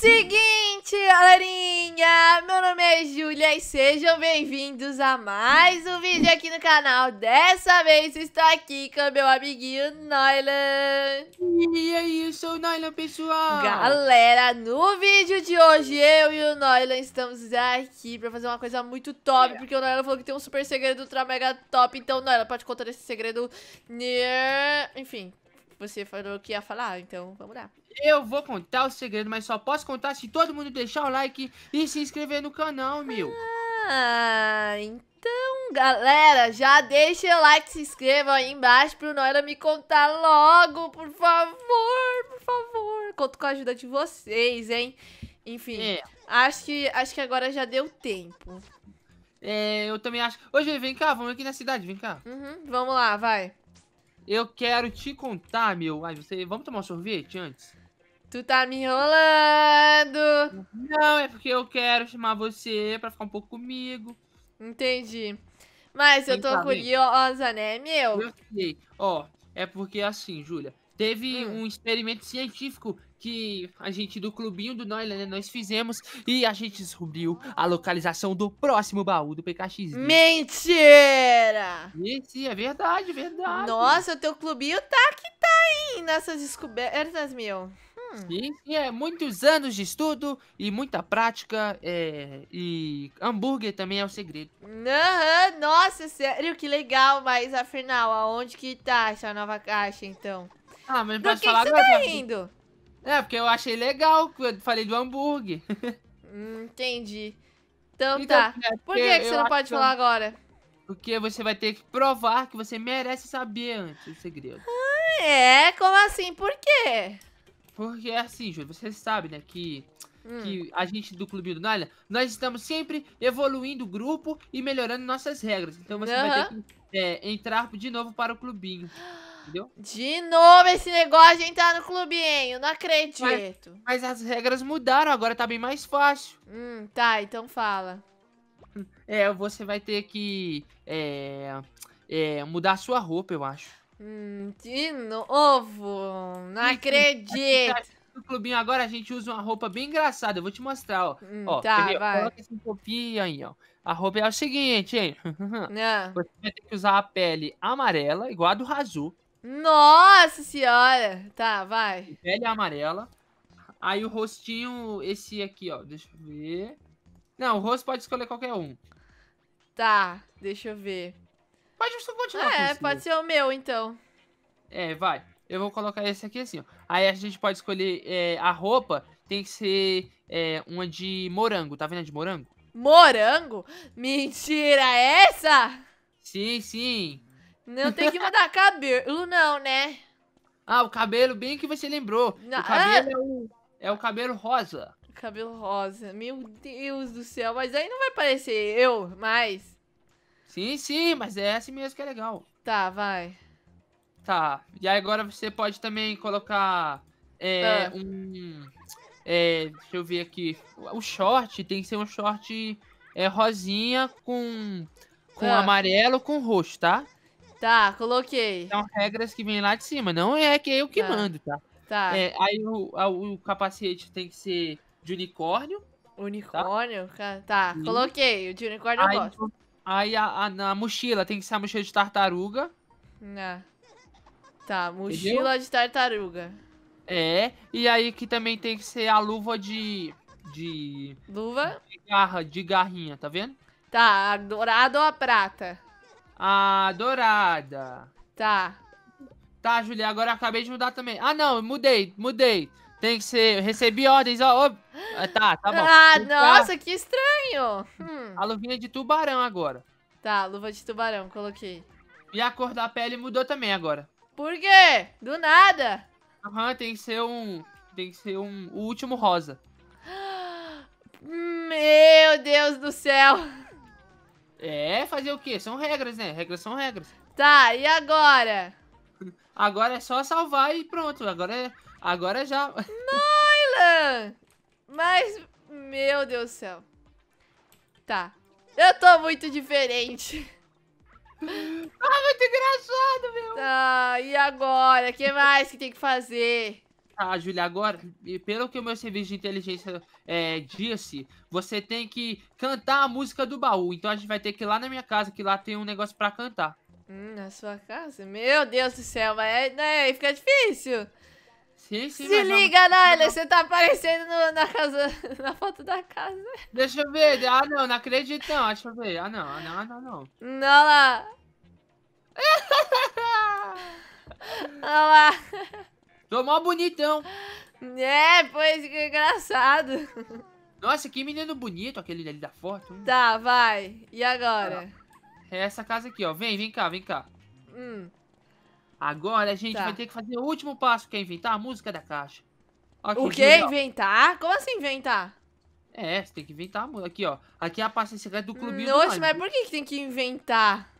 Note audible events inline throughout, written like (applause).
Seguinte, galerinha! Meu nome é Júlia e sejam bem-vindos a mais um vídeo aqui no canal. Dessa vez estou aqui com meu amiguinho Nylan. E aí, eu sou o Nylan, pessoal! Galera, no vídeo de hoje eu e o Nylan estamos aqui pra fazer uma coisa muito top, porque o Nylan falou que tem um super segredo ultra mega top. Então, Nylan, pode contar esse segredo. Enfim, você falou que ia falar, então vamos lá. Eu vou contar o segredo, mas só posso contar se todo mundo deixar o like e se inscrever no canal, meu. Ah, então, galera, já deixa o like, se inscreva aí embaixo pro Noira me contar logo, por favor, por favor. Conto com a ajuda de vocês, hein? Enfim, é. acho, que, acho que agora já deu tempo. É, eu também acho. Hoje vem cá, vamos aqui na cidade, vem cá. Uhum, vamos lá, vai. Eu quero te contar, meu. Ai, você... Vamos tomar um sorvete antes? Tu tá me enrolando! Não, é porque eu quero chamar você pra ficar um pouco comigo. Entendi. Mas eu tô curiosa, né, meu? Eu sei. Ó, é porque assim, Júlia, teve hum. um experimento científico que a gente do clubinho do Noila, né, nós fizemos e a gente descobriu a localização do próximo baú do PKX. Mentira! Esse é verdade, verdade. Nossa, o teu clubinho tá que tá aí nessas descobertas, meu. Hum. Sim, é muitos anos de estudo e muita prática. É, e hambúrguer também é o um segredo. Uhum, nossa, sério, que legal. Mas afinal, aonde que tá essa nova caixa, então? Ah, mas pode falar que você agora. Tá rindo? É, porque eu achei legal. Eu falei do hambúrguer. (laughs) Hum, entendi. Então, então tá. É, Por que, que você não pode falar que... agora? Porque você vai ter que provar que você merece saber antes o segredo. Ah, é? Como assim? Por quê? Porque é assim, Júlio, você sabe, né, que, hum. que a gente do Clube do Nalha, nós estamos sempre evoluindo o grupo e melhorando nossas regras. Então você uhum. vai ter que é, entrar de novo para o clubinho. Entendeu? De novo esse negócio de entrar no clubinho, não acredito. Mas, mas as regras mudaram, agora tá bem mais fácil. Hum, tá, então fala. É, você vai ter que é, é, mudar a sua roupa, eu acho. Hum, de novo! Não acredito! (laughs) No clubinho agora a gente usa uma roupa bem engraçada. Eu vou te mostrar, ó. Hum, ó tá, vai. Coloca esse copinho, aí, ó. A roupa é o seguinte, hein? Não. (laughs) Ah. Você vai ter que usar a pele amarela, igual a do Razu. Nossa senhora! Tá, vai. Pele amarela. Aí o rostinho, esse aqui, ó. Deixa eu ver. Não, o rosto pode escolher qualquer um. Tá, deixa eu ver. Pode continuar. É, pode ser o meu, então. É, vai. Eu vou colocar esse aqui assim, ó. Aí a gente pode escolher é, a roupa, tem que ser é, uma de morango, tá vendo a de morango? Morango? Mentira, é essa? Sim, sim. Não tem que mandar cabelo, não, né? (laughs) Ah, o cabelo, bem que você lembrou. Não, o cabelo ah, é, o, é o cabelo rosa. Cabelo rosa, meu Deus do céu, mas aí não vai parecer eu mais. Sim, sim, mas é assim mesmo que é legal. Tá, vai. Tá. E agora você pode também colocar é, ah. um. É, deixa eu ver aqui. O short tem que ser um short é, rosinha com, com ah. amarelo com roxo, tá? Tá, coloquei. São regras que vêm lá de cima. Não é que eu que tá. mando, tá? Tá. É, aí o, a, o capacete tem que ser de unicórnio. Tá? Unicórnio? Tá, tá coloquei. O de unicórnio aí, eu gosto. Aí a, a, na mochila tem que ser a mochila de tartaruga. Ah. Tá, mochila Entendeu? de tartaruga. É, e aí que também tem que ser a luva de. De. Luva? De garra, de garrinha, tá vendo? Tá, a dourada ou a prata? A dourada. Tá. Tá, Julia, agora acabei de mudar também. Ah, não, mudei, mudei. Tem que ser. Recebi ordens, ó. ó ah, tá, tá bom. Ah, nossa, que estranho. Hum. A luvinha de tubarão agora. Tá, luva de tubarão, coloquei. E a cor da pele mudou também agora. Por quê? Do nada. Aham, uhum, tem que ser um. Tem que ser um. O último rosa. (gasps) Meu Deus do céu! É, fazer o quê? São regras, né? Regras são regras. Tá, e agora? Agora é só salvar e pronto. Agora é. Agora é já. Noilan! Mas, meu Deus do céu. Tá. Eu tô muito diferente. (laughs) Tá muito engraçado, meu. Tá, e agora? O que mais que tem que fazer? Tá, ah, Julia, agora, pelo que o meu serviço de inteligência é, disse, você tem que cantar a música do baú. Então a gente vai ter que ir lá na minha casa, que lá tem um negócio pra cantar. Hum, na sua casa? Meu Deus do céu, mas né, aí né, fica difícil. Sim, sim, Se liga, não... Naila, você tá aparecendo no, na, casa, (laughs) na foto da casa. Deixa eu ver. Ah, não, não acredito, não. Deixa eu ver. Ah, não, ah, não, ah, não, não. Não lá. (laughs) Olha lá. Tô mó bonitão. É, pois que engraçado. Nossa, que menino bonito aquele ali da foto. Hein? Tá, vai. E agora? é essa casa aqui, ó. Vem, vem cá, vem cá. Hum. Agora a gente tá. vai ter que fazer o último passo, que é inventar a música da caixa. Aqui, o que? Inventar? Como assim inventar? É, você tem que inventar a música. Aqui, ó. Aqui é a pasta secreta do clube Nossa, do mas por que, que tem que inventar?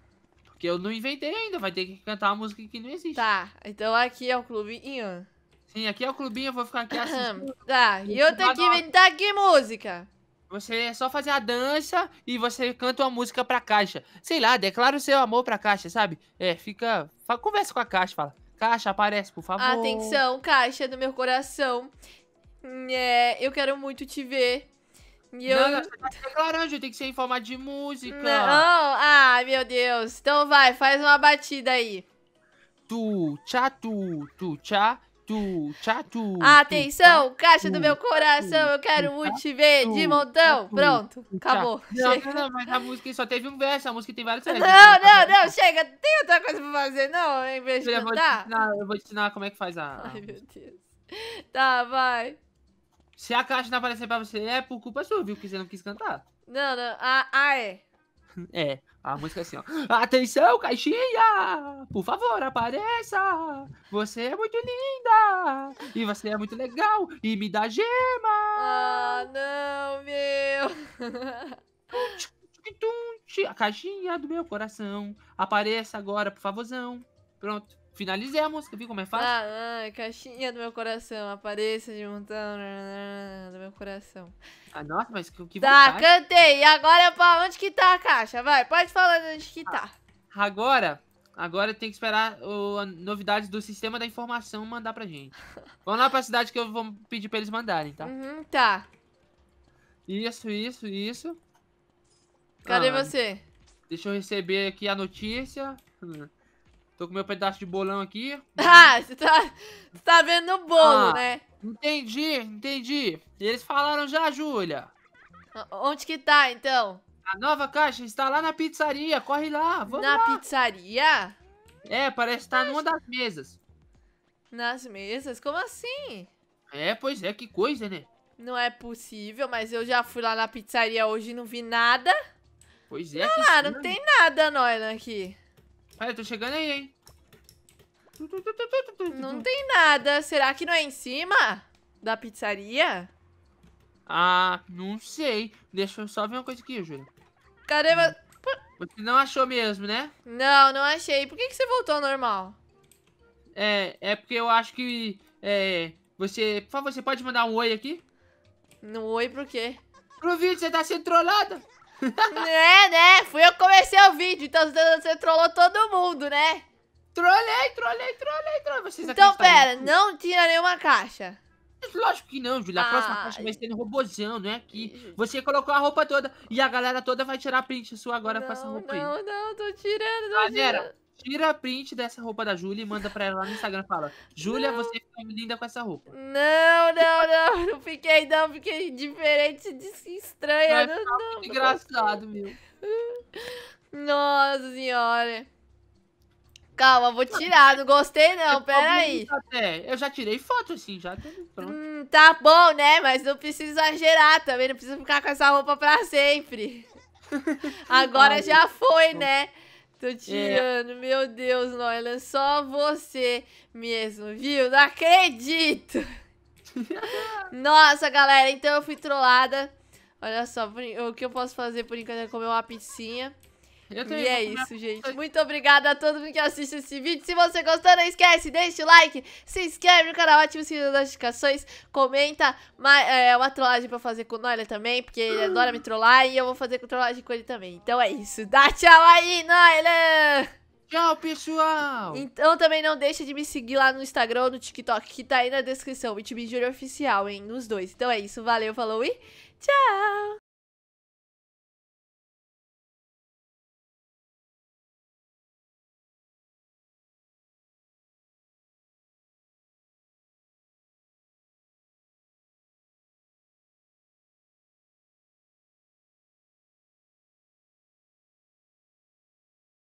Porque eu não inventei ainda, vai ter que cantar uma música que não existe. Tá, então aqui é o clubinho. Sim, aqui é o clubinho, eu vou ficar aqui (coughs) assistindo. tá, e eu tenho que inventar que música? Você é só fazer a dança e você canta uma música pra caixa. Sei lá, declara o seu amor pra caixa, sabe? É, fica. Fala, conversa com a caixa, fala. Caixa, aparece, por favor. Atenção, caixa do meu coração. É, eu quero muito te ver. E eu... Não, você tá declarando, tem que ser em forma de música. Não, ai ah, meu Deus. Então vai, faz uma batida aí. Tu, tchá, tu, tu, tchá. Chato, chato. Atenção, caixa do meu coração, eu quero muito te ver de montão. Pronto, acabou. Não, não, não, mas a música só teve um verso, a música tem vários versos. Não, né? não, não, chega, tem outra coisa pra fazer, não, em vez de eu cantar. Vou ensinar, eu vou ensinar como é que faz a... Ai, meu Deus. Tá, vai. Se a caixa não aparecer pra você, é por culpa sua, viu? Porque você não quis cantar. Não, não, ah, ah é. É, a música é assim, ó. Atenção, caixinha! Por favor, apareça! Você é muito linda! E você é muito legal! E me dá gema! Ah, não, meu! A caixinha do meu coração. Apareça agora, por favorzão. Pronto. Finalizemos, viu como é fácil? Ah, ah, caixinha do meu coração, apareça de montão né, né, né, do meu coração. Ah, nossa, mas que, que Tá, vontade. cantei. E agora é pra onde que tá a caixa? Vai, pode falar onde que tá. ah, tá. Agora, agora tem que esperar o, novidades do sistema da informação mandar pra gente. (laughs) Vamos lá pra cidade que eu vou pedir pra eles mandarem, tá? Uhum, tá. Isso, isso, isso. Cadê ah, você? Deixa eu receber aqui a notícia. Tô com meu pedaço de bolão aqui. (laughs) Ah, você tá, você tá vendo o bolo, ah, né? Entendi, entendi. Eles falaram já, Júlia. Onde que tá, então? A nova caixa está lá na pizzaria. Corre lá, vamos na lá. Na pizzaria? É, parece estar tá numa das mesas. Nas mesas? Como assim? É, pois é, que coisa, né? Não é possível, mas eu já fui lá na pizzaria hoje e não vi nada. Pois é. Não, tá lá, não tem nada, Noina, aqui. Olha, eu tô chegando aí, hein? Não tem nada. Será que não é em cima da pizzaria? Ah, não sei. Deixa eu só ver uma coisa aqui, Júlia. Cadê você? Você não achou mesmo, né? Não, não achei. Por que, que você voltou ao normal? É, é porque eu acho que... É, você... Por favor, você pode mandar um oi aqui? Um oi pro quê? Pro vídeo, você tá sendo trollada é, né? Fui eu que comecei o vídeo, então você tá trollou todo mundo, né? Trolei, trolei, trolei, trolei. Vocês então, pera, não tira nenhuma caixa. Lógico que não, Julia. A ah, próxima caixa vai é ser no robozão, não é aqui. Você colocou a roupa toda e a galera toda vai tirar a print sua agora não, com essa roupa não, aí. Não, não, tô tirando, tô galera, tirando. Tira a print dessa roupa da Júlia e manda pra ela lá no Instagram e fala: Júlia, você ficou tá linda com essa roupa. Não, não, não, (laughs) não fiquei, não, fiquei diferente, estranha. Não, não, não, engraçado, não. meu. (laughs) Nossa senhora. Calma, vou tirar, não gostei não, peraí. aí Eu já tirei foto assim, já Hum, tá bom, né? Mas não precisa exagerar também, não precisa ficar com essa roupa pra sempre. (laughs) Agora já foi, né? Tô tirando, é. meu Deus, Noelan, é só você mesmo, viu? Não acredito! (laughs) Nossa, galera, então eu fui trollada. Olha só, o que eu posso fazer por enquanto é comer uma pizzinha e é isso, gente. Muito obrigada a todo mundo que assiste esse vídeo. Se você gostou, não esquece, deixa o like, se inscreve no canal, ativa o sininho das notificações, comenta. Mas, é, é uma trollagem pra fazer com o Noia também, porque ele adora me trollar e eu vou fazer trollagem com ele também. Então é isso. Dá tchau aí, Noia! Tchau, pessoal! Então também não deixa de me seguir lá no Instagram ou no TikTok, que tá aí na descrição. O Júnior Oficial, hein? Nos dois. Então é isso. Valeu, falou e tchau!